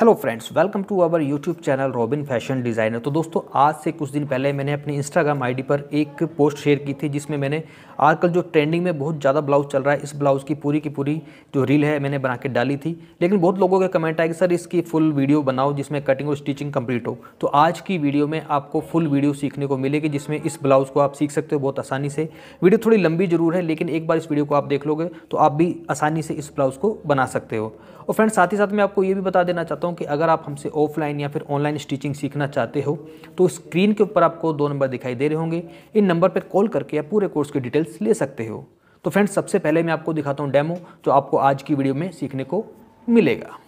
hello friends welcome to our YouTube channel Robin fashion designer तो दोस्तों आज से कुछ दिन पहले मैंने अपने इंस्टाग्राम आईडी पर एक पोस्ट शेयर की थी जिसमें मैंने आजकल जो ट्रेंडिंग में बहुत ज़्यादा ब्लाउज चल रहा है इस ब्लाउज़ की पूरी की पूरी जो रील है मैंने बना के डाली थी लेकिन बहुत लोगों के कमेंट आए कि सर इसकी फुल वीडियो बनाओ जिसमें कटिंग और स्टिचिंग कम्प्लीट हो तो आज की वीडियो में आपको फुल वीडियो सीखने को मिलेगी जिसमें इस ब्लाउज़ को आप सीख सकते हो बहुत आसानी से वीडियो थोड़ी लंबी जरूर है लेकिन एक बार इस वीडियो को आप देख लोगे तो आप भी आसानी से इस ब्लाउज़ को बना सकते हो और फ्रेंड्स साथ ही साथ मैं आपको ये भी बता देना चाहता हूँ कि अगर आप हमसे ऑफलाइन या फिर ऑनलाइन स्टिचिंग सीखना चाहते हो तो स्क्रीन के ऊपर आपको दो नंबर दिखाई दे रहे होंगे इन नंबर पर कॉल करके आप पूरे कोर्स की डिटेल्स ले सकते हो तो फ्रेंड्स सबसे पहले मैं आपको दिखाता हूँ डेमो जो आपको आज की वीडियो में सीखने को मिलेगा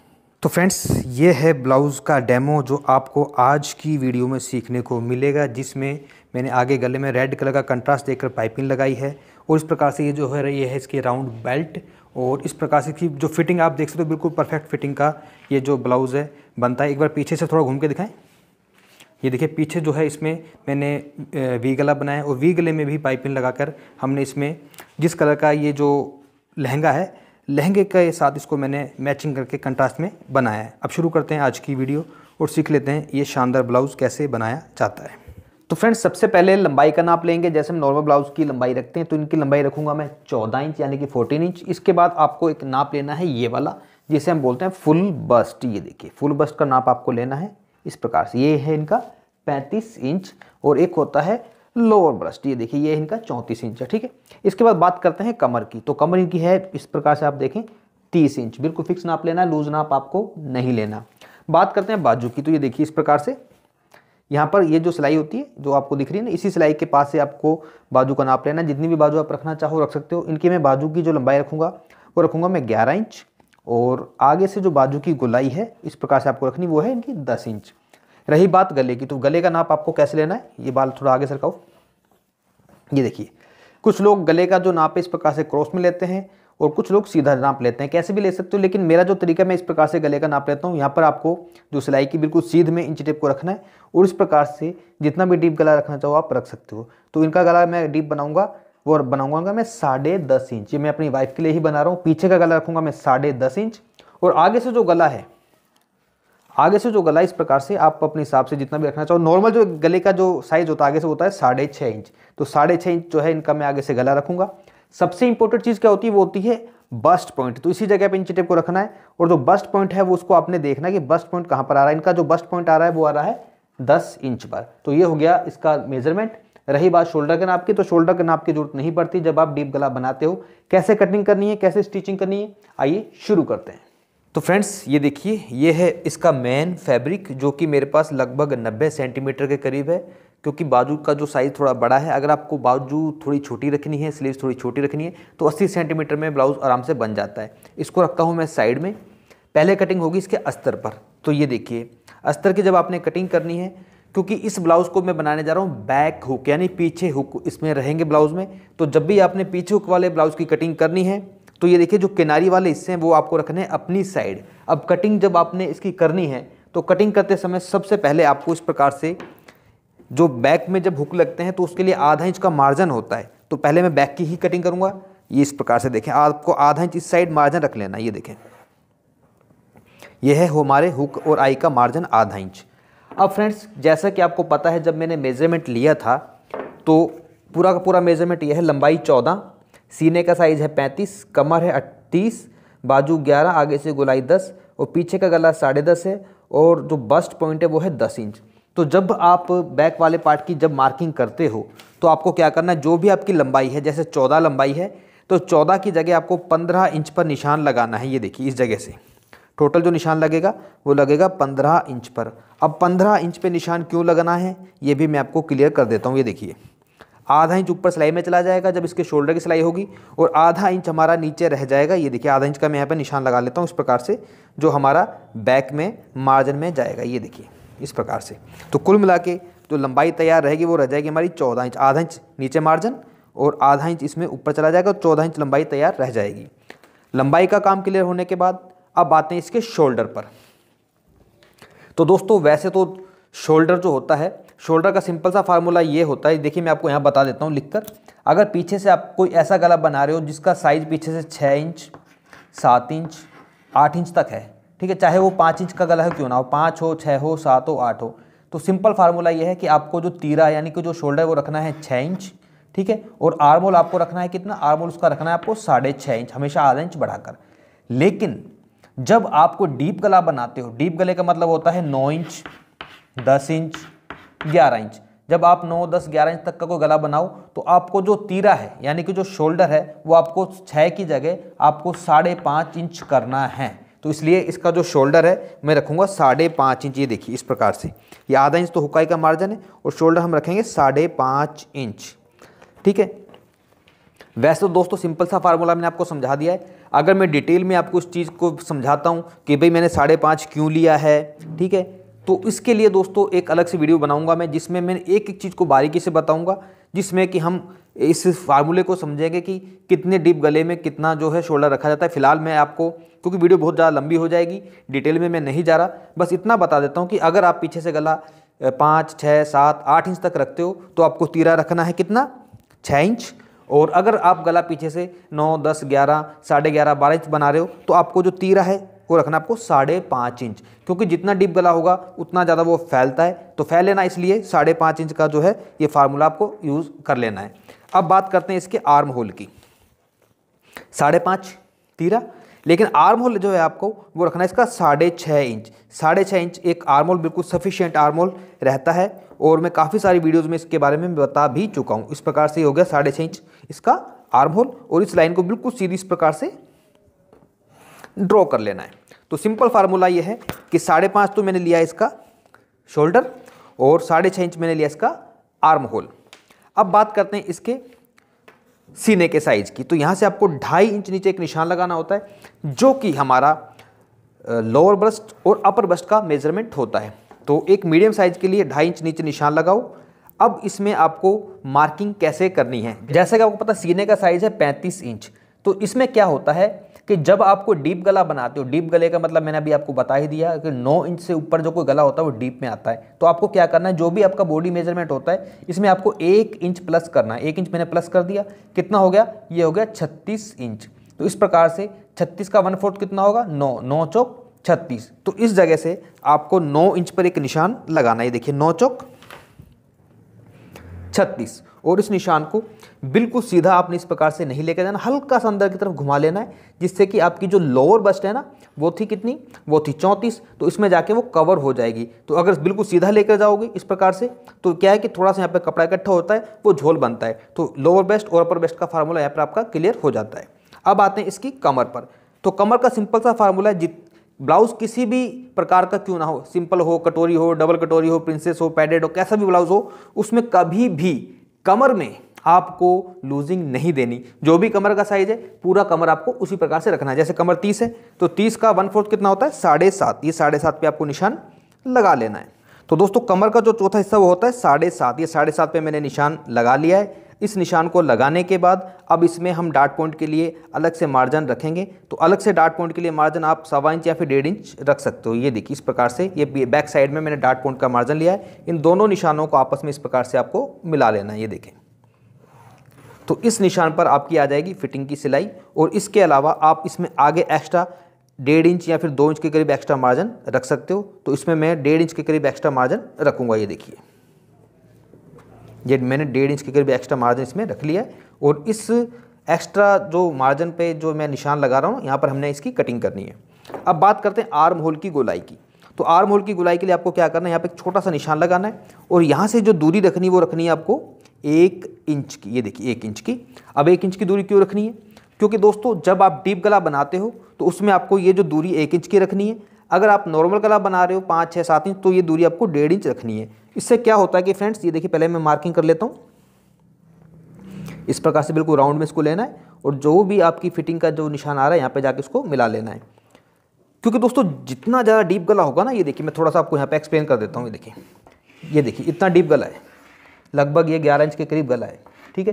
तो फ्रेंड्स ये है ब्लाउज़ का डेमो जो आपको आज की वीडियो में सीखने को मिलेगा जिसमें मैंने आगे गले में रेड कलर का कंट्रास्ट देकर पाइपिंग लगाई है और इस प्रकार से ये जो है ये है इसके राउंड बेल्ट और इस प्रकार से की जो फिटिंग आप देख सकते हो बिल्कुल परफेक्ट फिटिंग का ये जो ब्लाउज़ है बनता है एक बार पीछे से थोड़ा घूम के दिखाएं ये देखिए पीछे जो है इसमें मैंने वी गला बनाया और वी गले में भी पाइपिंग लगाकर हमने इसमें जिस कलर का ये जो लहंगा है लहंगे के साथ इसको मैंने मैचिंग करके कंट्रास्ट में बनाया है अब शुरू करते हैं आज की वीडियो और सीख लेते हैं ये शानदार ब्लाउज़ कैसे बनाया जाता है तो फ्रेंड्स सबसे पहले लंबाई का नाप लेंगे जैसे हम नॉर्मल ब्लाउज की लंबाई रखते हैं तो इनकी लंबाई रखूंगा मैं चौदह इंच यानी कि फोर्टीन इंच इसके बाद आपको एक नाप लेना है ये वाला जिसे हम बोलते हैं फुल बस्ट ये देखिए फुल बस्ट का नाप आपको लेना है इस प्रकार से ये है इनका पैंतीस इंच और एक होता है लोअर ब्रस्ट ये देखिए ये इनका चौंतीस इंच है ठीक है इसके बाद बात करते हैं कमर की तो कमर इनकी है इस प्रकार से आप देखें तीस इंच बिल्कुल फिक्स नाप लेना है लूज नाप आपको नहीं लेना बात करते हैं बाजू की तो ये देखिए इस प्रकार से यहाँ पर ये जो सिलाई होती है जो आपको दिख रही है ना इसी सिलाई के पास से आपको बाजू का नाप लेना जितनी भी बाजू आप रखना चाहो रख सकते हो इनकी मैं बाजू की जो लंबाई रखूँगा वो रखूँगा मैं ग्यारह इंच और आगे से जो बाजू की गुलाई है इस प्रकार से आपको रखनी वो है इनकी दस इंच रही बात गले की तो गले का नाप आपको कैसे लेना है ये बाल थोड़ा आगे सरकाओ ये देखिए कुछ लोग गले का जो नाप है इस प्रकार से क्रॉस में लेते हैं और कुछ लोग सीधा नाप लेते हैं कैसे भी ले सकते हो लेकिन मेरा जो तरीका मैं इस प्रकार से गले का नाप लेता हूँ यहाँ पर आपको जो सिलाई की बिल्कुल सीध में इंच टेप को रखना है और इस प्रकार से जितना भी डीप गला रखना चाहो आप रख सकते हो तो इनका गला मैं डीप बनाऊँगा वो बनाऊँगा मैं साढ़े दस इंच ये मैं अपनी वाइफ के लिए ही बना रहा हूँ पीछे का गला रखूँगा मैं साढ़े दस इंच और आगे से जो गला है आगे से जो गला इस प्रकार से आप अपने हिसाब से जितना भी रखना चाहो नॉर्मल जो गले का जो साइज़ होता है आगे से होता है साढ़े छः इंच तो साढ़े छः इंच जो है इनका मैं आगे से गला रखूँगा सबसे इंपॉर्टेंट चीज़ क्या होती है वो होती है बस्ट पॉइंट तो इसी जगह पे इंची टेप को रखना है और जो बस्ट पॉइंट है वो उसको आपने देखना है कि बस्ट पॉइंट कहाँ पर आ रहा है इनका जो बस्ट पॉइंट आ रहा है वो आ रहा है दस इंच पर तो ये हो गया इसका मेजरमेंट रही बात शोल्डर के नाप की तो शोल्डर के नाप की जरूरत नहीं पड़ती जब आप डीप गला बनाते हो कैसे कटिंग करनी है कैसे स्टिचिंग करनी है आइए शुरू करते हैं तो फ्रेंड्स ये देखिए ये है इसका मेन फैब्रिक जो कि मेरे पास लगभग 90 सेंटीमीटर के करीब है क्योंकि बाजू का जो साइज़ थोड़ा बड़ा है अगर आपको बाजू थोड़ी छोटी रखनी है स्लीव्स थोड़ी छोटी रखनी है तो 80 सेंटीमीटर में ब्लाउज़ आराम से बन जाता है इसको रखता हूँ मैं साइड में पहले कटिंग होगी इसके अस्तर पर तो ये देखिए अस्तर की जब आपने कटिंग करनी है क्योंकि इस ब्लाउज़ को मैं बनाने जा रहा हूँ बैक हुक यानी पीछे हुक इसमें रहेंगे ब्लाउज़ में तो जब भी आपने पीछे हुक वाले ब्लाउज़ की कटिंग करनी है तो ये देखिए जो किनारी वाले हिस्से हैं वो आपको रखने हैं अपनी साइड अब कटिंग जब आपने इसकी करनी है तो कटिंग करते समय सबसे पहले आपको इस प्रकार से जो बैक में जब हुक लगते हैं तो उसके लिए आधा इंच का मार्जिन होता है तो पहले मैं बैक की ही कटिंग करूँगा ये इस प्रकार से देखें आपको आधा इंच इस साइड मार्जिन रख लेना ये देखें यह है हमारे हुक और आई का मार्जिन आधा इंच अब फ्रेंड्स जैसा कि आपको पता है जब मैंने मेजरमेंट लिया था तो पूरा का पूरा मेजरमेंट यह है लंबाई चौदह सीने का साइज़ है पैंतीस कमर है अट्ठीस बाजू ग्यारह आगे से गुलाई दस और पीछे का गला साढ़े दस है और जो बस्ट पॉइंट है वो है दस इंच तो जब आप बैक वाले पार्ट की जब मार्किंग करते हो तो आपको क्या करना है जो भी आपकी लंबाई है जैसे चौदह लंबाई है तो चौदह की जगह आपको पंद्रह इंच पर निशान लगाना है ये देखिए इस जगह से टोटल जो निशान लगेगा वो लगेगा पंद्रह इंच पर अब पंद्रह इंच पे निशान क्यों लगाना है ये भी मैं आपको क्लियर कर देता हूँ ये देखिए आधा इंच ऊपर सिलाई में चला जाएगा जब इसके शोल्डर की सिलाई होगी और आधा इंच हमारा नीचे रह जाएगा ये देखिए आधा इंच का मैं यहाँ पर निशान लगा लेता हूँ इस प्रकार से जो हमारा बैक में मार्जिन में जाएगा ये देखिए इस प्रकार से तो कुल मिला के जो लंबाई तैयार रहेगी वो रह जाएगी हमारी चौदह इंच आधा इंच नीचे मार्जिन और आधा इंच इसमें ऊपर चला जाएगा और चौदह इंच लंबाई तैयार रह जाएगी लंबाई का काम क्लियर होने के बाद अब आते हैं इसके शोल्डर पर तो दोस्तों वैसे तो शोल्डर जो होता है शोल्डर का सिंपल सा फार्मूला ये होता है देखिए मैं आपको यहाँ बता देता हूँ लिखकर अगर पीछे से आप कोई ऐसा गला बना रहे हो जिसका साइज़ पीछे से छः इंच सात इंच आठ इंच तक है ठीक है चाहे वो पाँच इंच का गला है क्यों ना हो पाँच हो छः हो सात हो आठ हो तो सिंपल फार्मूला ये है कि आपको जो तीरा यानी कि जो शोल्डर है वो रखना है छः इंच ठीक है और आर्मोल आपको रखना है कितना आर्मोल उसका रखना है आपको साढ़े छः इंच हमेशा आधा इंच बढ़ाकर लेकिन जब आपको डीप गला बनाते हो डीप गले का मतलब होता है नौ इंच दस इंच ग्यारह इंच जब आप नौ दस ग्यारह इंच तक का कोई गला बनाओ तो आपको जो तीरा है यानी कि जो शोल्डर है वो आपको छः की जगह आपको साढ़े पाँच इंच करना है तो इसलिए इसका जो शोल्डर है मैं रखूँगा साढ़े पाँच इंच ये देखिए इस प्रकार से ये आधा इंच तो हुकाई का मार्जिन है और शोल्डर हम रखेंगे साढ़े पाँच इंच ठीक है वैसे तो दोस्तों सिंपल सा फार्मूला मैंने आपको समझा दिया है अगर मैं डिटेल में आपको इस चीज़ को समझाता हूँ कि भाई मैंने साढ़े पाँच क्यों लिया है ठीक है तो इसके लिए दोस्तों एक अलग से वीडियो बनाऊंगा मैं जिसमें मैं एक एक चीज़ को बारीकी से बताऊंगा जिसमें कि हम इस फार्मूले को समझेंगे कि कितने डीप गले में कितना जो है शोल्डर रखा जाता है फिलहाल मैं आपको क्योंकि वीडियो बहुत ज़्यादा लंबी हो जाएगी डिटेल में मैं नहीं जा रहा बस इतना बता देता हूँ कि अगर आप पीछे से गला पाँच छः सात आठ इंच तक रखते हो तो आपको तीरा रखना है कितना छः इंच और अगर आप गला पीछे से नौ दस ग्यारह साढ़े ग्यारह बारह इंच बना रहे हो तो आपको जो तीरा है वो रखना आपको साढ़े पाँच इंच क्योंकि जितना डीप गला होगा उतना ज़्यादा वो फैलता है तो फैल लेना इसलिए साढ़े पाँच इंच का जो है ये फार्मूला आपको यूज़ कर लेना है अब बात करते हैं इसके आर्म होल की साढ़े पाँच तीरा लेकिन आर्म होल जो है आपको वो रखना है इसका साढ़े छः इंच साढ़े छः इंच एक आर्म होल बिल्कुल सफिशियंट आर्म होल रहता है और मैं काफ़ी सारी वीडियोज़ में इसके बारे में बता भी चुका हूँ इस प्रकार से हो गया साढ़े छः इंच इसका आर्म होल और इस लाइन को बिल्कुल सीधी इस प्रकार से ड्रॉ कर लेना है तो सिंपल फार्मूला ये है कि साढ़े पाँच तो मैंने लिया इसका शोल्डर और साढ़े छः इंच मैंने लिया इसका आर्म होल अब बात करते हैं इसके सीने के साइज की तो यहाँ से आपको ढाई इंच नीचे एक निशान लगाना होता है जो कि हमारा लोअर ब्रस्ट और अपर ब्रस्ट का मेजरमेंट होता है तो एक मीडियम साइज के लिए ढाई इंच नीचे निशान लगाओ अब इसमें आपको मार्किंग कैसे करनी है जैसे कि आपको पता सीने का साइज है 35 इंच तो इसमें क्या होता है कि जब आपको डीप गला बनाते हो डीप गले का मतलब मैंने अभी आपको बता ही दिया कि नौ इंच से ऊपर जो कोई गला होता है वो डीप में आता है तो आपको क्या करना है जो भी आपका बॉडी मेजरमेंट होता है इसमें आपको एक इंच प्लस करना है एक इंच मैंने प्लस कर दिया कितना हो गया ये हो गया छत्तीस इंच तो इस प्रकार से छत्तीस का वन फोर्थ कितना होगा नौ नौ चौक छत्तीस तो इस जगह से आपको नौ इंच पर एक निशान लगाना है देखिए नौ चौक छत्तीस और इस निशान को बिल्कुल सीधा आपने इस प्रकार से नहीं लेकर जाना हल्का सा अंदर की तरफ घुमा लेना है जिससे कि आपकी जो लोअर बस्ट है ना वो थी कितनी वो थी चौंतीस तो इसमें जाके वो कवर हो जाएगी तो अगर बिल्कुल सीधा लेकर जाओगे इस प्रकार से तो क्या है कि थोड़ा सा यहाँ पर कपड़ा इकट्ठा होता है वो झोल बनता है तो लोअर बेस्ट और अपर बेस्ट का फार्मूला यहाँ पर आपका क्लियर हो जाता है अब आते हैं इसकी कमर पर तो कमर का सिंपल सा फार्मूला है जित ब्लाउज किसी भी प्रकार का क्यों ना हो सिंपल हो कटोरी हो डबल कटोरी हो प्रिंसेस हो पैडेड हो कैसा भी ब्लाउज हो उसमें कभी भी कमर में आपको लूजिंग नहीं देनी जो भी कमर का साइज है पूरा कमर आपको उसी प्रकार से रखना है जैसे कमर तीस है तो तीस का वन फोर्थ कितना होता है साढ़े सात ये साढ़े सात पे आपको निशान लगा लेना है तो दोस्तों कमर का जो चौथा हिस्सा वो होता है साढ़े सात ये साढ़े सात पर मैंने निशान लगा लिया है इस निशान को लगाने के बाद अब इसमें हम डार्ट पॉइंट के लिए अलग से मार्जिन रखेंगे तो अलग से डार्ट पॉइंट के लिए मार्जिन आप सवा इंच या फिर डेढ़ इंच रख सकते हो ये देखिए इस प्रकार से ये बैक साइड में मैंने डार्ट पॉइंट का मार्जिन लिया है इन दोनों निशानों को आपस में इस प्रकार से आपको मिला लेना है ये देखें तो इस निशान पर आपकी आ जाएगी फिटिंग की सिलाई और इसके अलावा आप इसमें आगे एक्स्ट्रा डेढ़ इंच या फिर दो इंच के करीब एक्स्ट्रा मार्जिन रख सकते हो तो इसमें मैं डेढ़ इंच के करीब एक्स्ट्रा मार्जिन रखूंगा ये देखिए ये मैंने डेढ़ इंच के करीब एक्स्ट्रा मार्जिन इसमें रख लिया है और इस एक्स्ट्रा जो मार्जिन पे जो मैं निशान लगा रहा हूँ यहाँ पर हमने इसकी कटिंग करनी है अब बात करते हैं आर्म होल की गोलाई की तो आर्म होल की गोलाई के लिए आपको क्या करना है यहाँ पर एक छोटा सा निशान लगाना है और यहाँ से जो दूरी रखनी है वो रखनी है आपको एक इंच की ये देखिए एक इंच की अब एक इंच की दूरी क्यों रखनी है क्योंकि दोस्तों जब आप डीप गला बनाते हो तो उसमें आपको ये जो दूरी एक इंच की रखनी है अगर आप नॉर्मल गला बना रहे हो पाँच छः सात इंच तो ये दूरी आपको डेढ़ इंच रखनी है इससे क्या होता है कि फ्रेंड्स ये देखिए पहले मैं मार्किंग कर लेता हूँ इस प्रकार से बिल्कुल राउंड में इसको लेना है और जो भी आपकी फिटिंग का जो निशान आ रहा है यहाँ पे जाके इसको मिला लेना है क्योंकि दोस्तों जितना ज़्यादा डीप गला होगा ना ये देखिए मैं थोड़ा सा आपको यहाँ पे एक्सप्लेन कर देता हूँ ये देखिए ये देखिए इतना डीप गला है लगभग ये ग्यारह इंच के करीब गला है ठीक है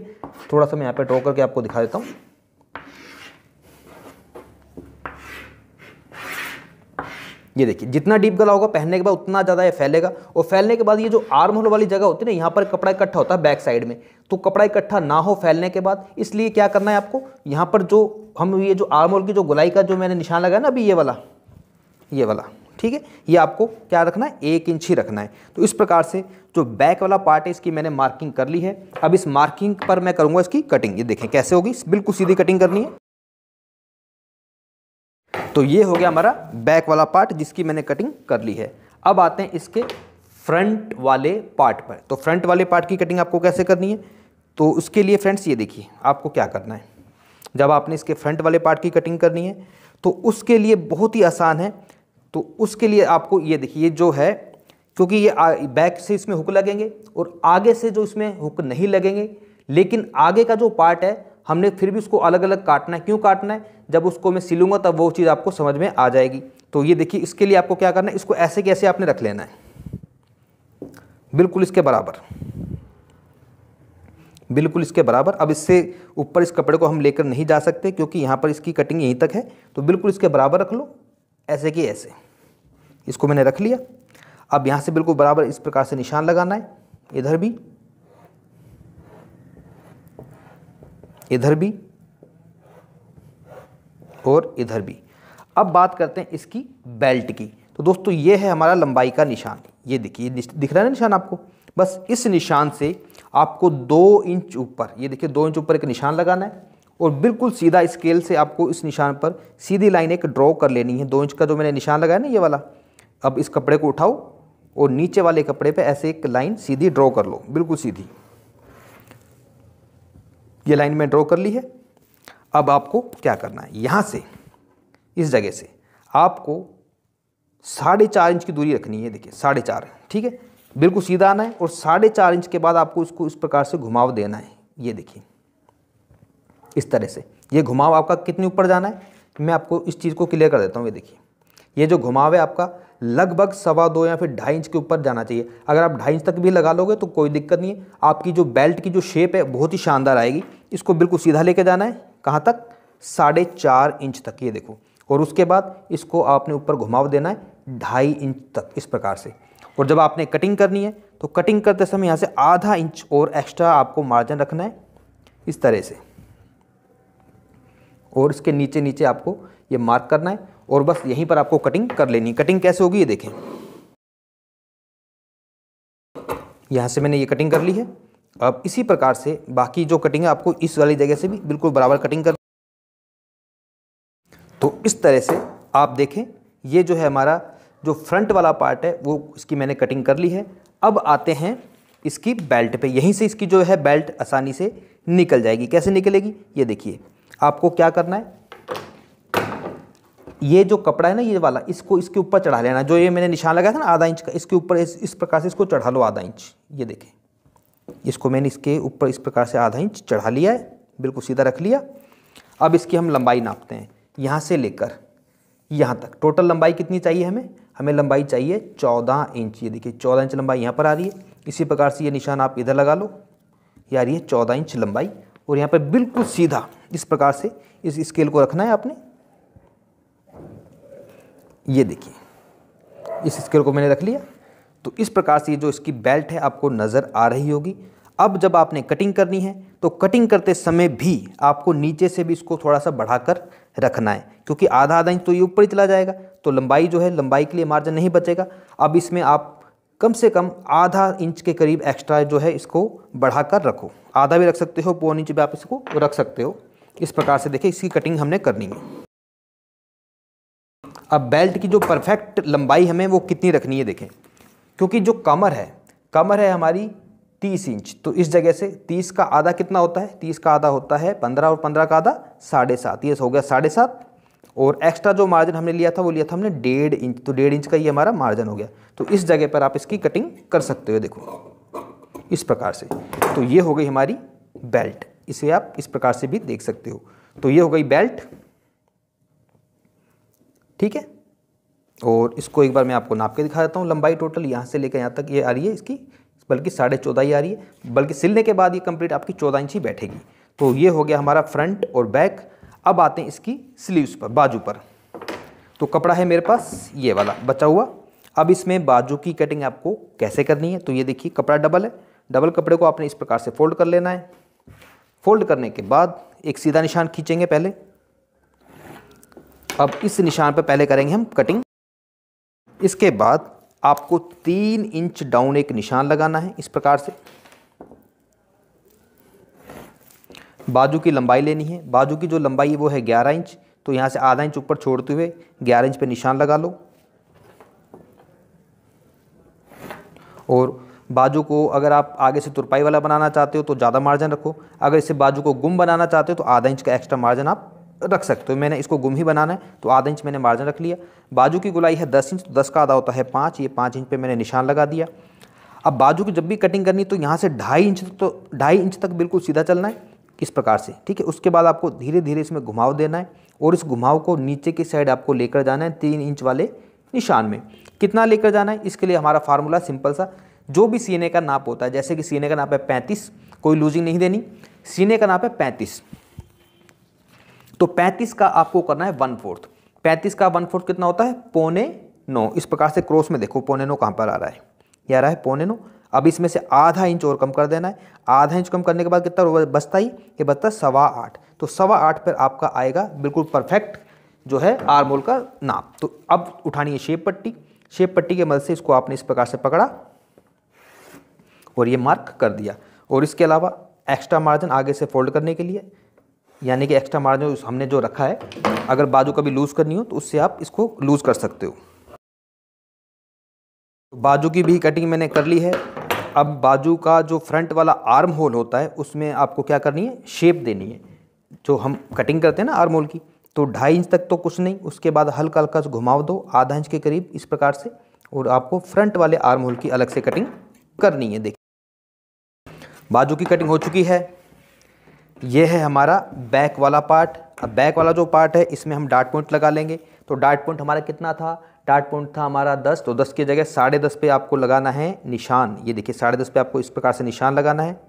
थोड़ा सा मैं यहाँ पे ड्रॉ करके आपको दिखा देता हूँ ये देखिए जितना डीप गला होगा पहनने के बाद उतना ज़्यादा ये फैलेगा और फैलने के बाद ये जो आर्म होल वाली जगह होती है ना यहाँ पर कपड़ा इकट्ठा होता है बैक साइड में तो कपड़ा इकट्ठा ना हो फैलने के बाद इसलिए क्या करना है आपको यहाँ पर जो हम ये जो आर्म होल की जो गुलाई का जो मैंने निशान लगाया ना अभी ये वाला ये वाला ठीक है ये आपको क्या रखना है एक इंच ही रखना है तो इस प्रकार से जो बैक वाला पार्ट है इसकी मैंने मार्किंग कर ली है अब इस मार्किंग पर मैं करूँगा इसकी कटिंग ये देखें कैसे होगी बिल्कुल सीधी कटिंग करनी है तो ये हो गया हमारा बैक वाला पार्ट जिसकी मैंने कटिंग कर ली है अब आते हैं इसके फ्रंट वाले पार्ट पर तो फ्रंट वाले पार्ट की कटिंग आपको कैसे करनी है तो उसके लिए फ्रेंड्स ये देखिए आपको क्या करना है जब आपने इसके फ्रंट वाले पार्ट की कटिंग करनी है तो उसके लिए बहुत ही आसान है तो उसके लिए आपको ये देखिए जो है क्योंकि ये बैक से इसमें हुक लगेंगे और आगे से जो इसमें हुक नहीं लगेंगे लेकिन आगे का जो पार्ट है हमने फिर भी उसको अलग अलग काटना है क्यों काटना है जब उसको मैं सिलूंगा तब वो चीज़ आपको समझ में आ जाएगी तो ये देखिए इसके लिए आपको क्या करना है इसको ऐसे कैसे आपने रख लेना है बिल्कुल इसके बराबर बिल्कुल इसके बराबर अब इससे ऊपर इस कपड़े को हम लेकर नहीं जा सकते क्योंकि यहाँ पर इसकी कटिंग यहीं तक है तो बिल्कुल इसके बराबर रख लो ऐसे कि ऐसे इसको मैंने रख लिया अब यहाँ से बिल्कुल बराबर इस प्रकार से निशान लगाना है इधर भी इधर भी और इधर भी अब बात करते हैं इसकी बेल्ट की तो दोस्तों ये है हमारा लंबाई का निशान ये देखिए दिख रहा है निशान आपको बस इस निशान से आपको दो इंच ऊपर ये देखिए दो इंच ऊपर एक निशान लगाना है और बिल्कुल सीधा स्केल से आपको इस निशान पर सीधी लाइन एक ड्रॉ कर लेनी है दो इंच का जो मैंने निशान लगाया ना ये वाला अब इस कपड़े को उठाओ और नीचे वाले कपड़े पे ऐसे एक लाइन सीधी ड्रॉ कर लो बिल्कुल सीधी ये लाइन मैं ड्रॉ कर ली है अब आपको क्या करना है यहाँ से इस जगह से आपको साढ़े चार इंच की दूरी रखनी है देखिए साढ़े चार ठीक है बिल्कुल सीधा आना है और साढ़े चार इंच के बाद आपको इसको इस प्रकार से घुमाव देना है ये देखिए इस तरह से ये घुमाव आपका कितने ऊपर जाना है मैं आपको इस चीज़ को क्लियर कर देता हूँ ये देखिए ये जो घुमाव है आपका लगभग सवा दो या फिर ढाई इंच के ऊपर जाना चाहिए अगर आप ढाई इंच तक भी लगा लोगे तो कोई दिक्कत नहीं है आपकी जो बेल्ट की जो शेप है बहुत ही शानदार आएगी इसको बिल्कुल सीधा लेके जाना है कहाँ तक साढ़े चार इंच तक ये देखो और उसके बाद इसको आपने ऊपर घुमाव देना है ढाई इंच तक इस प्रकार से और जब आपने कटिंग करनी है तो कटिंग करते समय यहाँ से आधा इंच और एक्स्ट्रा आपको मार्जिन रखना है इस तरह से और इसके नीचे नीचे आपको ये मार्क करना है और बस यहीं पर आपको कटिंग कर लेनी है कटिंग कैसे होगी ये देखें यहाँ से मैंने ये कटिंग कर ली है अब इसी प्रकार से बाकी जो कटिंग है आपको इस वाली जगह से भी बिल्कुल बराबर कटिंग कर तो इस तरह से आप देखें ये जो है हमारा जो फ्रंट वाला पार्ट है वो इसकी मैंने कटिंग कर ली है अब आते हैं इसकी बेल्ट पे यहीं से इसकी जो है बेल्ट आसानी से निकल जाएगी कैसे निकलेगी ये देखिए आपको क्या करना है ये जो कपड़ा है ना ये वाला इसको इसके ऊपर चढ़ा लेना जो ये मैंने निशान लगाया था ना आधा इंच का इसके ऊपर इस, इस प्रकार से इसको चढ़ा लो आधा इंच ये देखें इसको मैंने इसके ऊपर इस प्रकार से आधा इंच चढ़ा लिया है बिल्कुल सीधा रख लिया अब इसकी हम लंबाई नापते हैं यहाँ से लेकर यहाँ तक टोटल लंबाई कितनी चाहिए हमें हमें लंबाई चाहिए चौदह इंच ये देखिए चौदह इंच लंबाई यहाँ पर आ रही है इसी प्रकार से ये निशान आप इधर लगा लो ये आ रही है चौदह इंच लंबाई और यहाँ पर बिल्कुल सीधा इस प्रकार से इस स्केल को रखना है आपने ये देखिए इस स्केल को मैंने रख लिया तो इस प्रकार से जो इसकी बेल्ट है आपको नज़र आ रही होगी अब जब आपने कटिंग करनी है तो कटिंग करते समय भी आपको नीचे से भी इसको थोड़ा सा बढ़ाकर रखना है क्योंकि आधा आधा इंच तो ये ऊपर ही चला जाएगा तो लंबाई जो है लंबाई के लिए मार्जिन नहीं बचेगा अब इसमें आप कम से कम आधा इंच के करीब एक्स्ट्रा जो है इसको बढ़ाकर रखो आधा भी रख सकते हो पौन इंच भी आप इसको रख सकते हो इस प्रकार से देखिए इसकी कटिंग हमने करनी है अब बेल्ट की जो परफेक्ट लंबाई हमें वो कितनी रखनी है देखें क्योंकि जो कमर है कमर है हमारी तीस इंच तो इस जगह से तीस का आधा कितना होता है तीस का आधा होता है पंद्रह और पंद्रह का आधा साढ़े सात ये हो गया साढ़े सात और एक्स्ट्रा जो मार्जिन हमने लिया था वो लिया था हमने डेढ़ इंच तो डेढ़ इंच का ये हमारा मार्जिन हो गया तो इस जगह पर आप इसकी कटिंग कर सकते हो देखो इस प्रकार से तो ये हो गई हमारी बेल्ट इसे आप इस प्रकार से भी देख सकते हो तो ये हो गई बेल्ट ठीक है और इसको एक बार मैं आपको नाप के दिखा देता हूँ लंबाई टोटल यहाँ से लेकर यहाँ तक ये आ रही है इसकी बल्कि साढ़े चौदह ही आ रही है बल्कि सिलने के बाद ये कंप्लीट आपकी चौदह इंच ही बैठेगी तो ये हो गया हमारा फ्रंट और बैक अब आते हैं इसकी स्लीव्स पर बाजू पर तो कपड़ा है मेरे पास ये वाला बचा हुआ अब इसमें बाजू की कटिंग आपको कैसे करनी है तो ये देखिए कपड़ा डबल है डबल कपड़े को आपने इस प्रकार से फोल्ड कर लेना है फोल्ड करने के बाद एक सीधा निशान खींचेंगे पहले अब इस निशान पर पहले करेंगे हम कटिंग इसके बाद आपको तीन इंच डाउन एक निशान लगाना है इस प्रकार से बाजू की लंबाई लेनी है बाजू की जो लंबाई है वो है ग्यारह इंच तो यहाँ से आधा इंच ऊपर छोड़ते हुए ग्यारह इंच पे निशान लगा लो और बाजू को अगर आप आगे से तुरपाई वाला बनाना चाहते हो तो ज़्यादा मार्जिन रखो अगर इसे बाजू को गुम बनाना चाहते हो तो आधा इंच का एक्स्ट्रा मार्जिन आप रख सकते हो मैंने इसको गुम ही बनाना है तो आधा इंच मैंने मार्जिन रख लिया बाजू की गुलाई है दस इंच तो दस का आधा होता है पाँच ये पाँच इंच पर मैंने निशान लगा दिया अब बाजू की जब भी कटिंग करनी तो यहाँ से ढाई इंच तक तो ढाई इंच तक बिल्कुल सीधा चलना है इस प्रकार से ठीक है उसके बाद आपको धीरे धीरे इसमें घुमाव देना है और इस घुमाव को नीचे की साइड आपको लेकर जाना है तीन इंच वाले निशान में कितना लेकर जाना है इसके लिए हमारा फार्मूला सिंपल सा जो भी सीने का नाप होता है जैसे कि सीने का नाप है पैंतीस कोई लूजिंग नहीं देनी सीने का नाप है पैंतीस तो पैंतीस का आपको करना है वन फोर्थ पैंतीस का वन फोर्थ कितना होता है पौने नौ इस प्रकार से क्रॉस में देखो पौने नौ कहाँ पर आ रहा है यह आ रहा है पौने नौ अब इसमें से आधा इंच और कम कर देना है आधा इंच कम करने के बाद कितना बचता ही ये बचता है सवा आठ तो सवा आठ पर आपका आएगा बिल्कुल परफेक्ट जो है आरमोल का नाप तो अब उठानी है शेप पट्टी शेप पट्टी के मदद से इसको आपने इस प्रकार से पकड़ा और ये मार्क कर दिया और इसके अलावा एक्स्ट्रा मार्जिन आगे से फोल्ड करने के लिए यानी कि एक्स्ट्रा मार्जिन हमने जो रखा है अगर बाजू कभी लूज़ करनी हो तो उससे आप इसको लूज़ कर सकते हो बाजू की भी कटिंग मैंने कर ली है अब बाजू का जो फ्रंट वाला आर्म होल होता है उसमें आपको क्या करनी है शेप देनी है जो हम कटिंग करते हैं ना आर्म होल की तो ढाई इंच तक तो कुछ नहीं उसके बाद हल्का हल्का घुमाव दो आधा इंच के करीब इस प्रकार से और आपको फ्रंट वाले आर्म होल की अलग से कटिंग करनी है देखिए बाजू की कटिंग हो चुकी है ये है हमारा बैक वाला पार्ट अब बैक वाला जो पार्ट है इसमें हम डार्ट पॉइंट लगा लेंगे तो डार्ट पॉइंट हमारा कितना था डार्ट पॉइंट था हमारा दस तो दस की जगह साढ़े दस पे आपको लगाना है निशान ये देखिए साढ़े दस पे आपको इस प्रकार से निशान लगाना है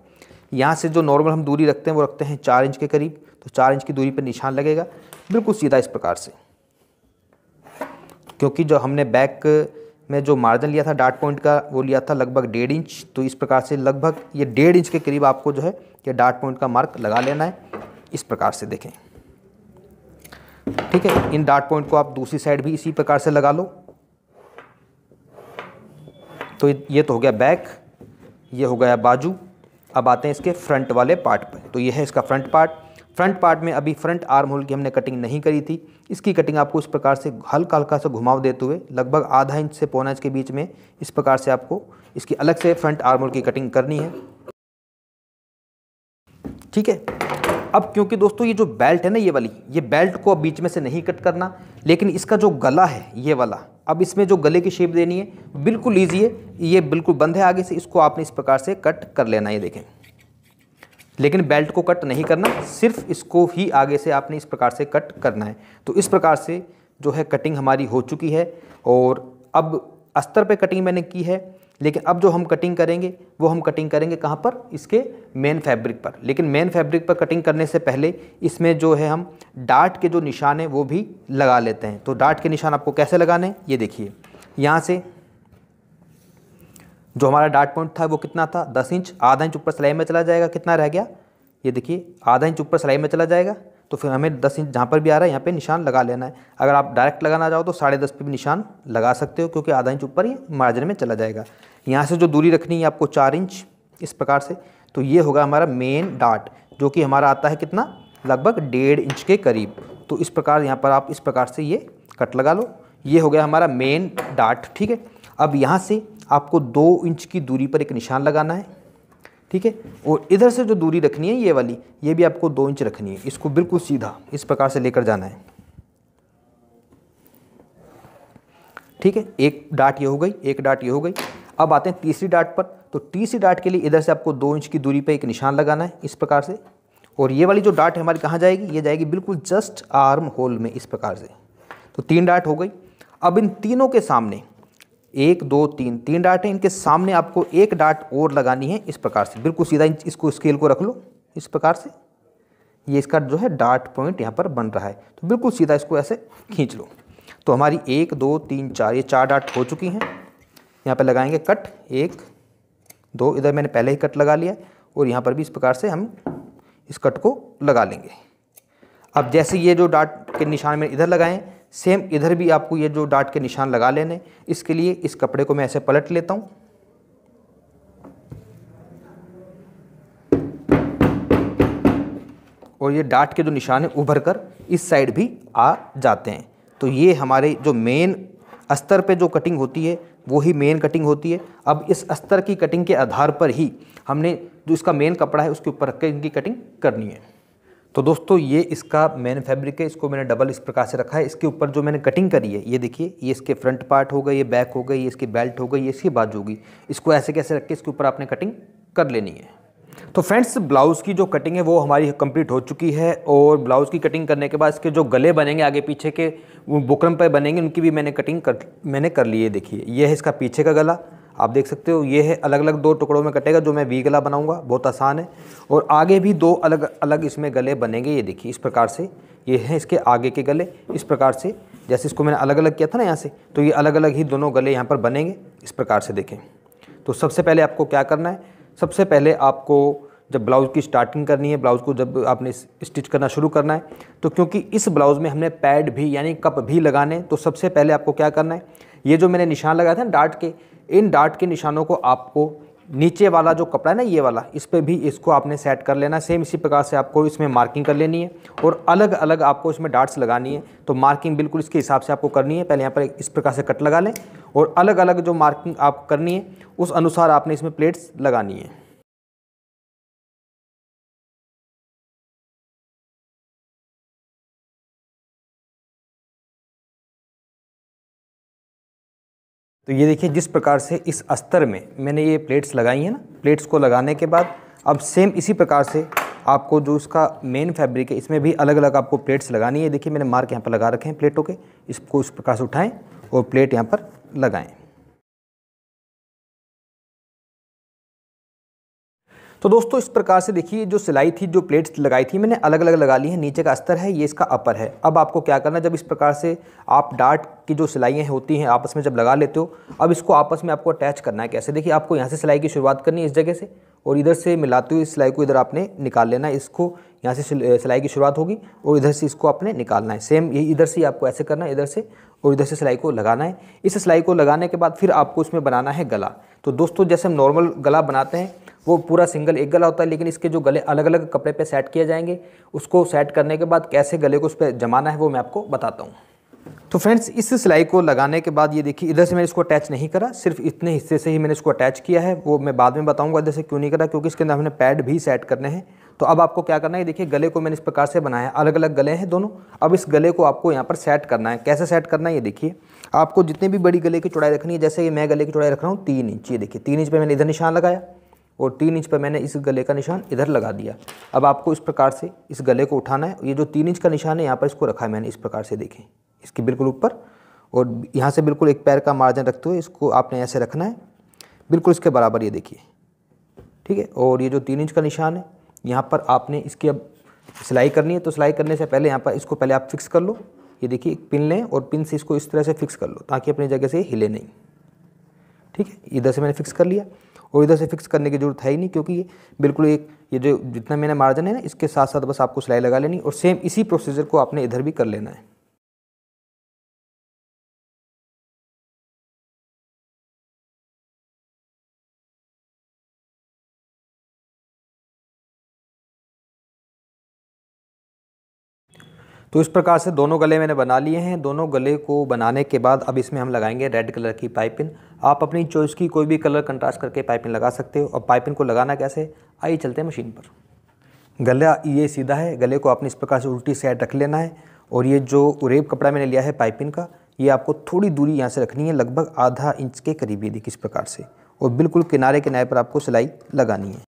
यहाँ से जो नॉर्मल हम दूरी रखते हैं वो रखते हैं चार इंच के करीब तो चार इंच की दूरी पर निशान लगेगा बिल्कुल सीधा इस प्रकार से क्योंकि जो हमने बैक में जो मार्जिन लिया था डार्ट पॉइंट का वो लिया था लगभग डेढ़ इंच तो इस प्रकार से लगभग ये डेढ़ इंच के करीब आपको जो है ये डार्ट पॉइंट का मार्क लगा लेना है इस प्रकार से देखें ठीक है इन डार्ट पॉइंट को आप दूसरी साइड भी इसी प्रकार से लगा लो तो ये तो हो गया बैक ये हो गया बाजू अब आते हैं इसके फ्रंट वाले पार्ट पर तो ये है इसका फ्रंट पार्ट फ्रंट पार्ट में अभी फ्रंट आर्म होल की हमने कटिंग नहीं करी थी इसकी कटिंग आपको इस प्रकार से हल्का हल्का सा घुमाव देते हुए लगभग आधा इंच से पौना इंच के बीच में इस प्रकार से आपको इसकी अलग से फ्रंट आर्म होल की कटिंग करनी है ठीक है अब क्योंकि दोस्तों ये जो बेल्ट है ना ये वाली ये बेल्ट को अब बीच में से नहीं कट करना लेकिन इसका जो गला है ये वाला अब इसमें जो गले की शेप देनी है बिल्कुल लीजिए ये बिल्कुल बंद है आगे से इसको आपने इस प्रकार से कट कर लेना ये देखें लेकिन बेल्ट को कट नहीं करना सिर्फ इसको ही आगे से आपने इस प्रकार से कट करना है तो इस प्रकार से जो है कटिंग हमारी हो चुकी है और अब अस्तर पे कटिंग मैंने की है लेकिन अब जो हम कटिंग करेंगे वो हम कटिंग करेंगे कहाँ पर इसके मेन फैब्रिक पर लेकिन मेन फैब्रिक पर कटिंग करने से पहले इसमें जो है हम डाट के जो निशान हैं वो भी लगा लेते हैं तो डाट के निशान आपको कैसे लगाने ये देखिए यहाँ से जो हमारा डार्ट पॉइंट था वो कितना था दस इंच आधा इंच ऊपर सिलाई में चला जाएगा कितना रह गया ये देखिए आधा इंच ऊपर सिलाई में चला जाएगा तो फिर हमें दस इंच जहाँ पर भी आ रहा है यहाँ पे निशान लगा लेना है अगर आप डायरेक्ट लगाना चाहो तो साढ़े दस पर भी निशान लगा सकते हो क्योंकि आधा इंच ऊपर ही मार्जिन में चला जाएगा यहाँ से जो दूरी रखनी है आपको चार इंच इस प्रकार से तो ये होगा हमारा मेन डाट जो कि हमारा आता है कितना लगभग डेढ़ इंच के करीब तो इस प्रकार यहाँ पर आप इस प्रकार से ये कट लगा लो ये हो गया हमारा मेन डाट ठीक है अब यहाँ से आपको दो इंच की दूरी पर एक निशान लगाना है ठीक है और इधर से जो दूरी रखनी है ये वाली ये भी आपको दो इंच रखनी है इसको बिल्कुल सीधा इस प्रकार से लेकर जाना है ठीक है एक डाट ये हो गई एक डाट ये हो गई अब आते हैं तीसरी डाट पर तो तीसरी डाट के लिए इधर से आपको दो इंच की दूरी पर एक निशान लगाना है इस प्रकार से और ये वाली जो डाट है हमारी कहाँ जाएगी ये जाएगी बिल्कुल जस्ट आर्म होल में इस प्रकार से तो तीन डाट हो गई अब इन तीनों के सामने एक दो तीन तीन डाट हैं इनके सामने आपको एक डाट और लगानी है इस प्रकार से बिल्कुल सीधा इसको स्केल को रख लो इस प्रकार से ये इसका जो है डाट पॉइंट यहाँ पर बन रहा है तो बिल्कुल सीधा इसको ऐसे खींच लो तो हमारी एक दो तीन चार ये चार डाट हो चुकी हैं यहाँ पर लगाएंगे कट एक दो इधर मैंने पहले ही कट लगा लिया और यहाँ पर भी इस प्रकार से हम इस कट को लगा लेंगे अब जैसे ये जो डाट के निशान में इधर लगाएं सेम इधर भी आपको ये जो डाट के निशान लगा लेने इसके लिए इस कपड़े को मैं ऐसे पलट लेता हूँ और ये डाट के जो निशान हैं उभर कर इस साइड भी आ जाते हैं तो ये हमारे जो मेन अस्तर पे जो कटिंग होती है वो ही मेन कटिंग होती है अब इस अस्तर की कटिंग के आधार पर ही हमने जो इसका मेन कपड़ा है उसके ऊपर रख के इनकी कटिंग करनी है तो दोस्तों ये इसका मेन फैब्रिक है इसको मैंने डबल इस प्रकार से रखा है इसके ऊपर जो मैंने कटिंग करी है ये देखिए ये इसके फ्रंट पार्ट होगा ये बैक होगा ये इसकी बेल्ट होगा ये इसकी बाजू होगी इसको ऐसे कैसे रख के इसके ऊपर आपने कटिंग कर लेनी है तो फ्रेंड्स ब्लाउज़ की जो कटिंग है वो हमारी कंप्लीट हो चुकी है और ब्लाउज़ की कटिंग करने के बाद इसके जो गले बनेंगे आगे पीछे के वो बुकरम पर बनेंगे उनकी भी मैंने कटिंग कर मैंने कर ली है देखिए यह है इसका पीछे का गला आप देख सकते हो ये है अलग अलग दो टुकड़ों में कटेगा जो मैं वी गला बनाऊंगा बहुत आसान है और आगे भी दो अलग अलग इसमें गले बनेंगे ये देखिए इस प्रकार से ये हैं इसके आगे के गले इस प्रकार से जैसे इसको मैंने अलग अलग किया था ना यहाँ से तो ये अलग अलग ही दोनों गले यहाँ पर बनेंगे इस प्रकार से देखें तो सबसे पहले आपको क्या करना है सबसे पहले आपको जब ब्लाउज़ की स्टार्टिंग करनी है ब्लाउज़ को जब आपने स्टिच करना शुरू करना है तो क्योंकि इस ब्लाउज़ में हमने पैड भी यानी कप भी लगाने तो सबसे पहले आपको क्या करना है ये जो मैंने निशान लगाया था ना डार्ट के इन डार्ट के निशानों को आपको नीचे वाला जो कपड़ा है ना ये वाला इस पर भी इसको आपने सेट कर लेना सेम इसी प्रकार से आपको इसमें मार्किंग कर लेनी है और अलग अलग आपको इसमें डार्ट्स लगानी है तो मार्किंग बिल्कुल इसके हिसाब से आपको करनी है पहले यहाँ पर इस प्रकार से कट लगा लें और अलग अलग जो मार्किंग आपको करनी है उस अनुसार आपने इसमें प्लेट्स लगानी है तो ये देखिए जिस प्रकार से इस अस्तर में मैंने ये प्लेट्स लगाई हैं ना प्लेट्स को लगाने के बाद अब सेम इसी प्रकार से आपको जो उसका मेन फैब्रिक है इसमें भी अलग अलग आपको प्लेट्स लगानी है देखिए मैंने मार्क यहाँ पर लगा रखे हैं प्लेटों के इसको इस प्रकार से उठाएँ और प्लेट यहाँ पर लगाएँ तो दोस्तों इस प्रकार से देखिए जो सिलाई थी जो प्लेट्स लगाई थी मैंने अलग अलग लगा ली है नीचे का स्तर है ये इसका अपर है अब आपको क्या करना है जब इस प्रकार से आप डार्ट की जो सिलाइयाँ होती हैं आपस में जब लगा लेते हो अब इसको आपस में आपको अटैच करना है कैसे देखिए आपको यहाँ से सिलाई की शुरुआत करनी है इस जगह से और इधर से मिलाते हुए सिलाई को इधर आपने निकाल लेना है इसको यहाँ से सिलाई की शुरुआत होगी और इधर से इसको आपने निकालना है सेम यही इधर से ही आपको ऐसे करना है इधर से और इधर से सिलाई को लगाना है इस सिलाई को लगाने के बाद फिर आपको इसमें बनाना है गला तो दोस्तों जैसे हम नॉर्मल गला बनाते हैं वो पूरा सिंगल एक गला होता है लेकिन इसके जो गले अलग अलग कपड़े पे सेट किए जाएंगे उसको सेट करने के बाद कैसे गले को उस पर जमाना है वो मैं आपको बताता हूँ तो फ्रेंड्स इस सिलाई को लगाने के बाद ये देखिए इधर से मैंने इसको अटैच नहीं करा सिर्फ इतने हिस्से से ही मैंने इसको अटैच किया है वो मैं बाद में बताऊंगा इधर से क्यों नहीं करा क्योंकि इसके अंदर हमने पैड भी सेट करने हैं तो अब आपको क्या करना है देखिए गले को मैंने इस प्रकार से बनाया है अलग अलग गले हैं दोनों अब इस गले को आपको यहाँ पर सेट करना है कैसे सेट करना है ये देखिए आपको जितनी भी बड़ी गले की चौड़ाई रखनी है जैसे मैं गले की चौड़ाई रख रहा हूँ तीन इंच ये देखिए तीन इंच पर मैंने इधर निशान लगाया और तीन इंच पर मैंने इस गले का निशान इधर लगा दिया अब आपको इस प्रकार से इस गले को उठाना है ये जो तीन इंच का निशान है यहाँ पर इसको रखा है मैंने इस प्रकार से देखें इसके बिल्कुल ऊपर और यहाँ से बिल्कुल एक पैर का मार्जिन रखते हुए इसको आपने ऐसे रखना है बिल्कुल इसके बराबर ये देखिए ठीक है और ये जो तीन इंच का निशान है यहाँ पर आपने इसकी अब सिलाई करनी है तो सिलाई करने से पहले यहाँ पर इसको पहले आप फिक्स कर लो ये देखिए एक पिन लें और पिन से इसको इस तरह से फिक्स कर लो ताकि अपनी जगह से हिले नहीं ठीक है इधर से मैंने फिक्स कर लिया और इधर से फिक्स करने की जरूरत है ही नहीं क्योंकि ये बिल्कुल एक ये जो जितना मैंने मार्जिन है ना इसके साथ साथ बस आपको सिलाई लगा लेनी और सेम इसी प्रोसीजर को आपने इधर भी कर लेना है तो इस प्रकार से दोनों गले मैंने बना लिए हैं दोनों गले को बनाने के बाद अब इसमें हम लगाएंगे रेड कलर की पाइपिन आप अपनी चॉइस की कोई भी कलर कंट्रास्ट करके पाइपिन लगा सकते हो और पाइपिन को लगाना कैसे आइए चलते हैं मशीन पर गला ये सीधा है गले को आपने इस प्रकार से उल्टी साइड रख लेना है और ये जो उरेब कपड़ा मैंने लिया है पाइपिंग का ये आपको थोड़ी दूरी यहाँ से रखनी है लगभग आधा इंच के करीब ये देखिए किस प्रकार से और बिल्कुल किनारे किनारे पर आपको सिलाई लगानी है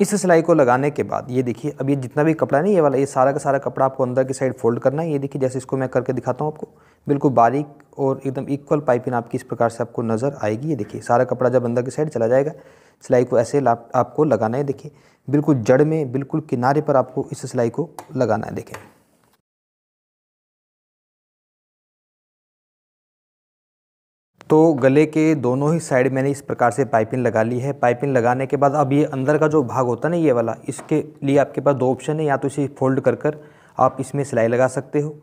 इस सिलाई को लगाने के बाद ये देखिए अब ये जितना भी कपड़ा नहीं ये वाला ये सारा का सारा कपड़ा आपको अंदर की साइड फोल्ड करना है ये देखिए जैसे इसको मैं करके दिखाता हूँ आपको बिल्कुल बारीक और एकदम इक्वल पाइपिंग आपकी इस प्रकार से आपको नज़र आएगी ये देखिए सारा कपड़ा जब अंदर की साइड चला जाएगा सिलाई को ऐसे आपको लगाना है देखिए बिल्कुल जड़ में बिल्कुल किनारे पर आपको इस सिलाई को लगाना है देखें तो गले के दोनों ही साइड मैंने इस प्रकार से पाइपिंग लगा ली है पाइपिंग लगाने के बाद अब ये अंदर का जो भाग होता है ना ये वाला इसके लिए आपके पास दो ऑप्शन है या तो इसे फोल्ड कर कर आप इसमें सिलाई लगा सकते हो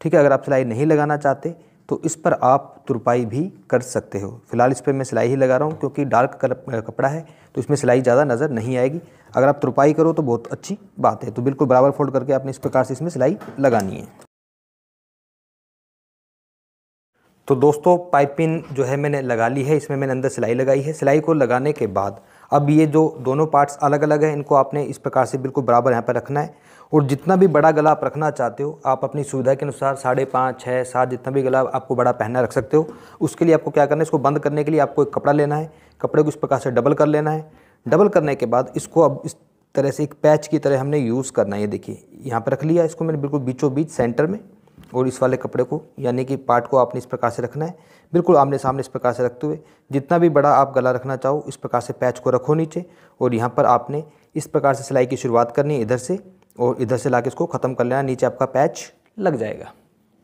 ठीक है अगर आप सिलाई नहीं लगाना चाहते तो इस पर आप तुरपाई भी कर सकते हो फिलहाल इस पर मैं सिलाई ही लगा रहा हूँ क्योंकि डार्क कलर कपड़ा है तो इसमें सिलाई ज़्यादा नज़र नहीं आएगी अगर आप तुरपाई करो तो बहुत अच्छी बात है तो बिल्कुल बराबर फोल्ड करके आपने इस प्रकार से इसमें सिलाई लगानी है तो दोस्तों पाइपिंग जो है मैंने लगा ली है इसमें मैंने अंदर सिलाई लगाई है सिलाई को लगाने के बाद अब ये जो दोनों पार्ट्स अलग अलग हैं इनको आपने इस प्रकार से बिल्कुल बराबर यहाँ पर रखना है और जितना भी बड़ा गला आप रखना चाहते हो आप अपनी सुविधा के अनुसार साढ़े पाँच छः सात जितना भी गला आपको बड़ा पहनना रख सकते हो उसके लिए आपको क्या करना है इसको बंद करने के लिए आपको एक कपड़ा लेना है कपड़े को इस प्रकार से डबल कर लेना है डबल करने के बाद इसको अब इस तरह से एक पैच की तरह हमने यूज़ करना है ये देखिए यहाँ पर रख लिया इसको मैंने बिल्कुल बीचों बीच सेंटर में और इस वाले कपड़े को यानी कि पार्ट को आपने इस प्रकार से रखना है बिल्कुल आमने सामने इस प्रकार से रखते हुए जितना भी बड़ा आप गला रखना चाहो इस प्रकार से पैच को रखो नीचे और यहाँ पर आपने इस प्रकार से सिलाई की शुरुआत करनी है इधर से और इधर से ला इसको ख़त्म कर लेना नीचे आपका पैच लग जाएगा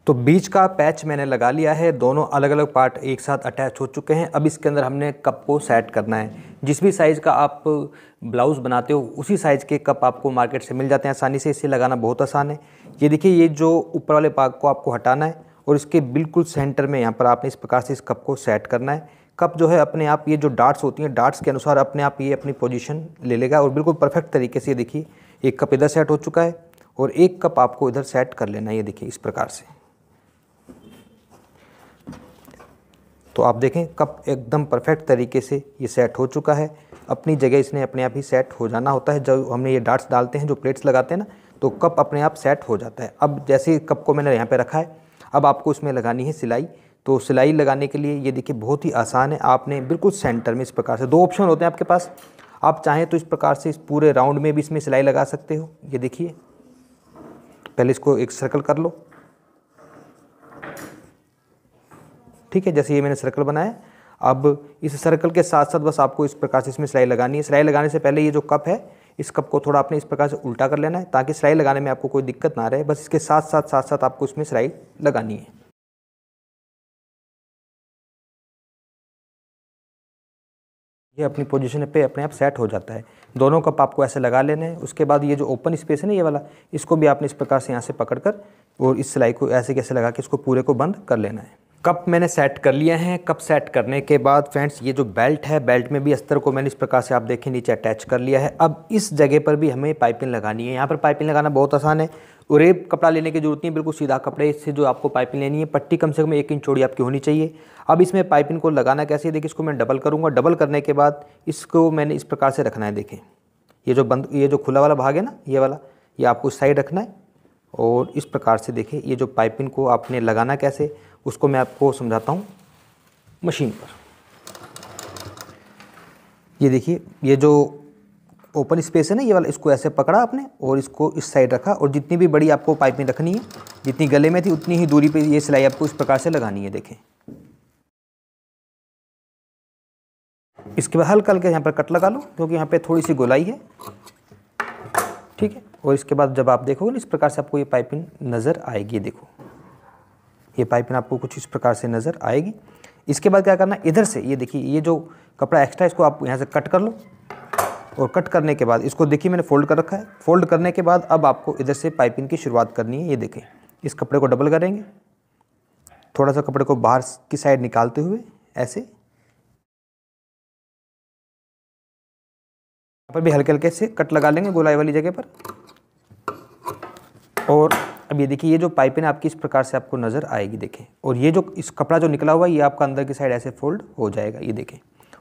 तो बीच का पैच मैंने लगा लिया है दोनों अलग अलग पार्ट एक साथ अटैच हो चुके हैं अब इसके अंदर हमने कप को सेट करना है जिस भी साइज़ का आप ब्लाउज़ बनाते हो उसी साइज़ के कप आपको मार्केट से मिल जाते हैं आसानी से इसे लगाना बहुत आसान है ये देखिए ये जो ऊपर वाले पार्ट को आपको हटाना है और इसके बिल्कुल सेंटर में यहाँ पर आपने इस प्रकार से इस कप को सेट करना है कप जो है अपने आप ये जो डार्ट्स होती हैं डार्ट्स के अनुसार अपने आप ये अपनी पोजिशन ले लेगा और बिल्कुल परफेक्ट तरीके से ये देखिए एक कप इधर सेट हो चुका है और एक कप आपको इधर सेट कर लेना है ये देखिए इस प्रकार से तो आप देखें कप एकदम परफेक्ट तरीके से ये सेट हो चुका है अपनी जगह इसने अपने आप ही सेट हो जाना होता है जब हमने ये डार्ट्स डालते हैं जो प्लेट्स लगाते हैं ना तो कप अपने आप सेट हो जाता है अब जैसे कप को मैंने यहाँ पर रखा है अब आपको इसमें लगानी है सिलाई तो सिलाई लगाने के लिए ये देखिए बहुत ही आसान है आपने बिल्कुल सेंटर में इस प्रकार से दो ऑप्शन होते हैं आपके पास आप चाहें तो इस प्रकार से इस पूरे राउंड में भी इसमें सिलाई लगा सकते हो ये देखिए पहले इसको एक सर्कल कर लो ठीक है जैसे ये मैंने सर्कल बनाया अब इस सर्कल के साथ साथ बस आपको इस प्रकार से इसमें सिलाई लगानी है सिलाई लगाने से पहले ये जो कप है इस कप को थोड़ा आपने इस प्रकार से उल्टा कर लेना है ताकि सिलाई लगाने में आपको कोई दिक्कत ना रहे बस इसके साथ साथ साथ साथ आपको इसमें सिलाई लगानी है ये अपनी पोजीशन पे अपने आप सेट हो जाता है दोनों कप आपको ऐसे लगा लेने हैं उसके बाद ये जो ओपन स्पेस है ना ये वाला इसको भी आपने इस प्रकार से यहाँ से पकड़ कर और इस सिलाई को ऐसे कैसे लगा के इसको पूरे को बंद कर लेना है कप मैंने सेट कर लिए हैं कप सेट करने के बाद फ्रेंड्स ये जो बेल्ट है बेल्ट में भी अस्तर को मैंने इस प्रकार से आप देखें नीचे अटैच कर लिया है अब इस जगह पर भी हमें पाइपिंग लगानी है यहाँ पर पाइपिंग लगाना बहुत आसान है उरेब कपड़ा लेने की जरूरत नहीं बिल्कुल सीधा कपड़े इससे जो आपको पाइपिंग लेनी है पट्टी कम से कम एक इंच चौड़ी आपकी होनी चाहिए अब इसमें पाइपिंग को लगाना कैसे है देखिए इसको मैं डबल करूँगा डबल करने के बाद इसको मैंने इस प्रकार से रखना है देखें ये जो बंद ये जो खुला वाला भाग है ना ये वाला ये आपको साइड रखना है और इस प्रकार से देखें ये जो पाइपिंग को आपने लगाना कैसे उसको मैं आपको समझाता हूँ मशीन पर ये देखिए ये जो ओपन स्पेस है ना ये वाला इसको ऐसे पकड़ा आपने और इसको इस साइड रखा और जितनी भी बड़ी आपको पाइपिंग रखनी है जितनी गले में थी उतनी ही दूरी पे ये सिलाई आपको इस प्रकार से लगानी है देखें इसके बाद हल्का हल्का यहाँ पर कट लगा लो क्योंकि यहाँ पे थोड़ी सी गोलाई है ठीक है और इसके बाद जब आप देखोगे ना इस प्रकार से आपको ये पाइपिंग नज़र आएगी देखो ये पाइपिंग आपको कुछ इस प्रकार से नज़र आएगी इसके बाद क्या करना इधर से ये देखिए ये जो कपड़ा एक्स्ट्रा इसको आप यहाँ से कट कर लो और कट करने के बाद इसको देखिए मैंने फोल्ड कर रखा है फोल्ड करने के बाद अब आपको इधर से पाइपिंग की शुरुआत करनी है ये देखें इस कपड़े को डबल करेंगे थोड़ा सा कपड़े को बाहर की साइड निकालते हुए ऐसे यहाँ पर भी हल्के हल्के से कट लगा लेंगे गोलाई वाली जगह पर और अब ये देखिए ये जो पाइपिंग आपकी इस प्रकार से आपको नज़र आएगी देखें और ये जो इस कपड़ा जो निकला हुआ है ये आपका अंदर की साइड ऐसे फोल्ड हो जाएगा ये देखें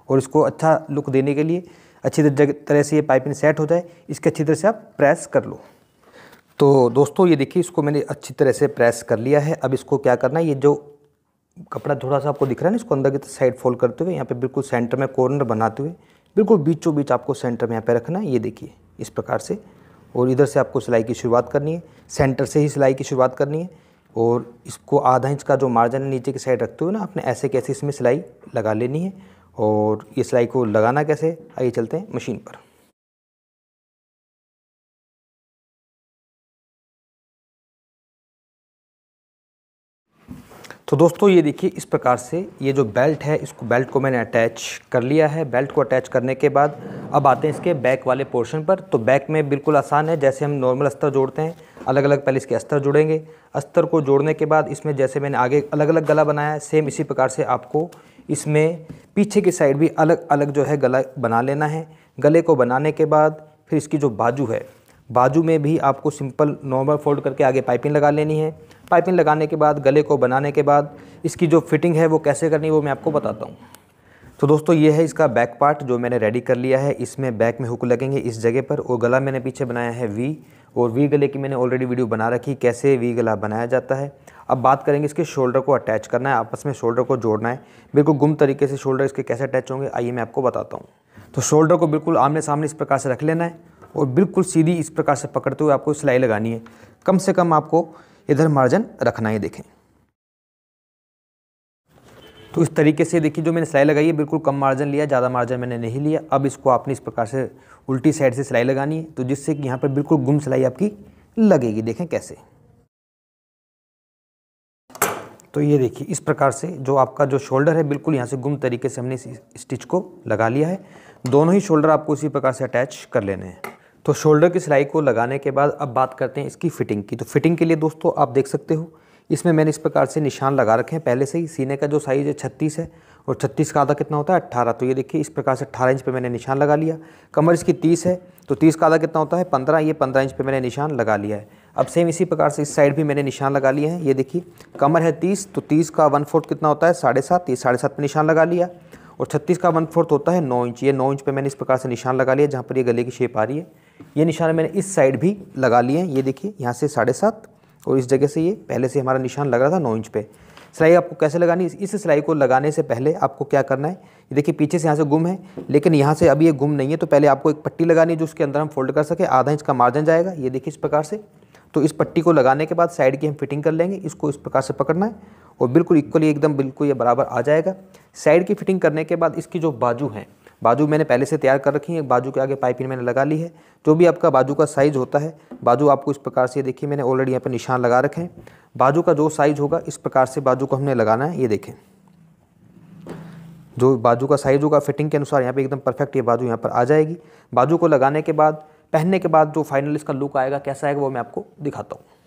और इसको अच्छा लुक देने के लिए अच्छी तरह से ये पाइपिंग सेट हो जाए इसके अच्छी तरह से आप प्रेस कर लो तो दोस्तों ये देखिए इसको मैंने अच्छी तरह से प्रेस कर लिया है अब इसको क्या करना है ये जो कपड़ा थोड़ा सा आपको दिख रहा है ना इसको अंदर की साइड फोल्ड करते हुए यहाँ पे बिल्कुल सेंटर में कॉर्नर बनाते हुए बिल्कुल बीचों बीच आपको सेंटर में यहाँ पे रखना है ये देखिए इस प्रकार से और इधर से आपको सिलाई की शुरुआत करनी है सेंटर से ही सिलाई की शुरुआत करनी है और इसको आधा इंच का जो मार्जिन है नीचे की साइड रखते हुए ना आपने ऐसे कैसे इसमें सिलाई लगा लेनी है और ये सिलाई को लगाना कैसे आइए चलते हैं मशीन पर तो दोस्तों ये देखिए इस प्रकार से ये जो बेल्ट है इसको बेल्ट को मैंने अटैच कर लिया है बेल्ट को अटैच करने के बाद अब आते हैं इसके बैक वाले पोर्शन पर तो बैक में बिल्कुल आसान है जैसे हम नॉर्मल अस्तर जोड़ते हैं अलग अलग पहले इसके अस्तर जुड़ेंगे अस्तर को जोड़ने के बाद इसमें जैसे मैंने आगे अलग अलग गला बनाया है सेम इसी प्रकार से आपको इसमें पीछे की साइड भी अलग अलग जो है गला बना लेना है गले को बनाने के बाद फिर इसकी जो बाजू है बाजू में भी आपको सिंपल नॉर्मल फोल्ड करके आगे पाइपिंग लगा लेनी है पाइपिंग लगाने के बाद गले को बनाने के बाद इसकी जो फिटिंग है वो कैसे करनी है वो मैं आपको बताता हूँ तो दोस्तों ये है इसका बैक पार्ट जो मैंने रेडी कर लिया है इसमें बैक में हुक लगेंगे इस जगह पर और गला मैंने पीछे बनाया है वी और वी गले की मैंने ऑलरेडी वीडियो बना रखी कैसे वी गला बनाया जाता है अब बात करेंगे इसके शोल्डर को अटैच करना है आपस में शोल्डर को जोड़ना है बिल्कुल गुम तरीके से शोल्डर इसके कैसे अटैच होंगे आइए मैं आपको बताता हूँ तो शोल्डर को बिल्कुल आमने सामने इस प्रकार से रख लेना है और बिल्कुल सीधी इस प्रकार से पकड़ते हुए आपको सिलाई लगानी है कम से कम आपको इधर मार्जिन रखना ही देखें तो इस तरीके से देखिए जो मैंने सिलाई लगाई है बिल्कुल कम मार्जिन लिया ज़्यादा मार्जिन मैंने नहीं लिया अब इसको आपने इस प्रकार से उल्टी साइड से सिलाई लगानी है तो जिससे कि यहाँ पर बिल्कुल गुम सिलाई आपकी लगेगी देखें कैसे तो ये देखिए इस प्रकार से जो आपका जो शोल्डर है बिल्कुल यहाँ से गुम तरीके से हमने इस स्टिच को लगा लिया है दोनों ही शोल्डर आपको इसी प्रकार से अटैच कर लेने हैं तो शोल्डर की सिलाई को लगाने के बाद अब बात करते हैं इसकी फिटिंग की तो फिटिंग के लिए दोस्तों आप देख सकते हो इसमें मैंने इस प्रकार से निशान लगा रखे हैं पहले से ही सीने का जो साइज़ है छत्तीस है और छत्तीस का आधा कितना होता है अट्ठारह तो ये देखिए इस प्रकार से अट्ठारह इंच पर मैंने निशान लगा लिया कमर इसकी तीस है तो तीस का आधा कितना होता है पंद्रह ये पंद्रह इंच पर मैंने निशान लगा लिया है अब सेम इसी प्रकार से इस साइड भी मैंने निशान लगा लिए हैं ये देखिए कमर है तीस तो तीस का वन फोर्थ कितना होता है साढ़े सात ये साढ़े सात पर निशान लगा लिया और छत्तीस का वन फोर्थ होता है नौ इंच ये नौ इंच पर मैंने इस प्रकार से निशान लगा लिया जहाँ पर ये गले की शेप आ रही है ये निशान मैंने इस साइड भी लगा लिए ये देखिए यहाँ से साढ़े सात और इस जगह से ये पहले से हमारा निशान लग रहा था नौ इंच पे सिलाई आपको कैसे लगानी इस सिलाई को लगाने से पहले आपको क्या करना है ये देखिए पीछे से यहाँ से गुम है लेकिन यहाँ से अभी ये गुम नहीं है तो पहले आपको एक पट्टी लगानी है जो उसके अंदर हम फोल्ड कर सके आधा इंच का मार्जिन जाएगा ये देखिए इस प्रकार से तो इस पट्टी को लगाने के बाद साइड की हम फिटिंग कर लेंगे इसको इस प्रकार से पकड़ना है और बिल्कुल इक्वली एकदम बिल्कुल ये बराबर आ जाएगा साइड की फिटिंग करने के बाद इसकी जो बाजू हैं बाजू मैंने पहले से तैयार कर रखी है बाजू के आगे पाइपिंग मैंने लगा ली है जो भी आपका बाजू का साइज़ होता है बाजू आपको इस प्रकार से देखिए मैंने ऑलरेडी यहाँ पर निशान लगा रखे हैं बाजू का जो साइज़ होगा इस प्रकार से बाजू को हमने लगाना है ये देखें जो बाजू का साइज़ होगा फिटिंग के अनुसार यहाँ पर एकदम परफेक्ट ये बाजू यहाँ पर आ जाएगी बाजू को लगाने के बाद पहनने के बाद जो फाइनल इसका लुक आएगा कैसा आएगा वो मैं आपको दिखाता हूँ